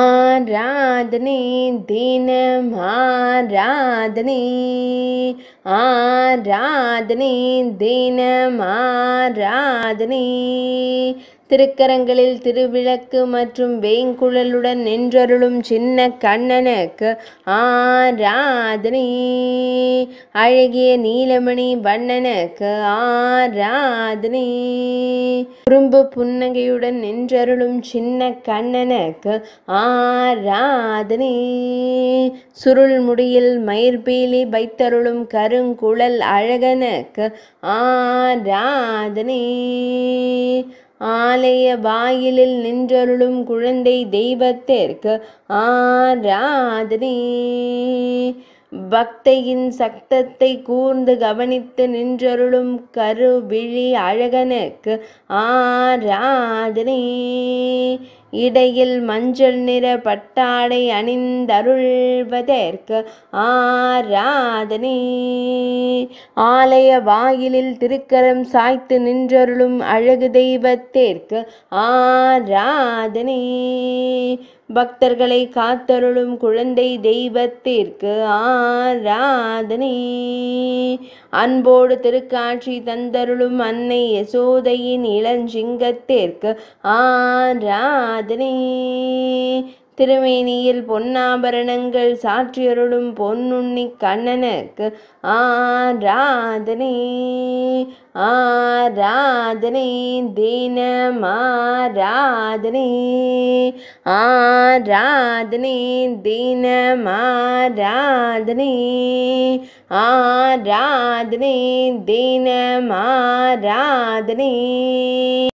ஆராதனை தினம் ஆராதனை ஆராதனை தினம் ஆராதனை திருக்கரங்களில் திருவிளக்கு மற்றும் வேங்குழலுடன் நின்றருளும் சின்ன கண்ணனுக்கு ஆராதனை அழகிய நீலமணி வண்ணனுக்கு ஆராதனை குறும்பு புன்னகையுடன் நின்றருளும் சின்ன கண்ணனுக்கு ஆராதனே சுருள் முடியில் மயிர்பீலி வைத்தருளும் கருங்குழல் அழகனுக்கு ஆராதனே ஆலய வாயிலில் நின்றருளும் குழந்தை தெய்வத்திற்கு ஆராதனே பக்தையின் சக்தத்தை கூர்ந்து கவனித்து நின்றருளும் கருவிழி அழகனுக்கு ஆராதனை இடையில் மஞ்சள் நிற பட்டாடை அணிந்தருள்வதற்கு ஆராதனை ஆலய வாயிலில் திருக்கரம் சாய்த்து நின்றருளும் அழகு தெய்வத்திற்கு ஆராதனை பக்தர்களை காத்தருளும் குழந்தை தெய்வத்திற்கு ஆராதனை அன்போடு திருக்காட்சி தந்தருளும் அன்னை யசோதையின் இளஞ்சிங்கத்திற்கு ஆராதனை திருமேனியில் பொன்னாபரணங்கள் சாற்றியருளும் பொன்னுண்ணி கண்ணனுக்கு ஆராதனை ஆராதனை தினமாராதனை ஆராதனை தினமாராதனை ஆராதனை தினமாராதனை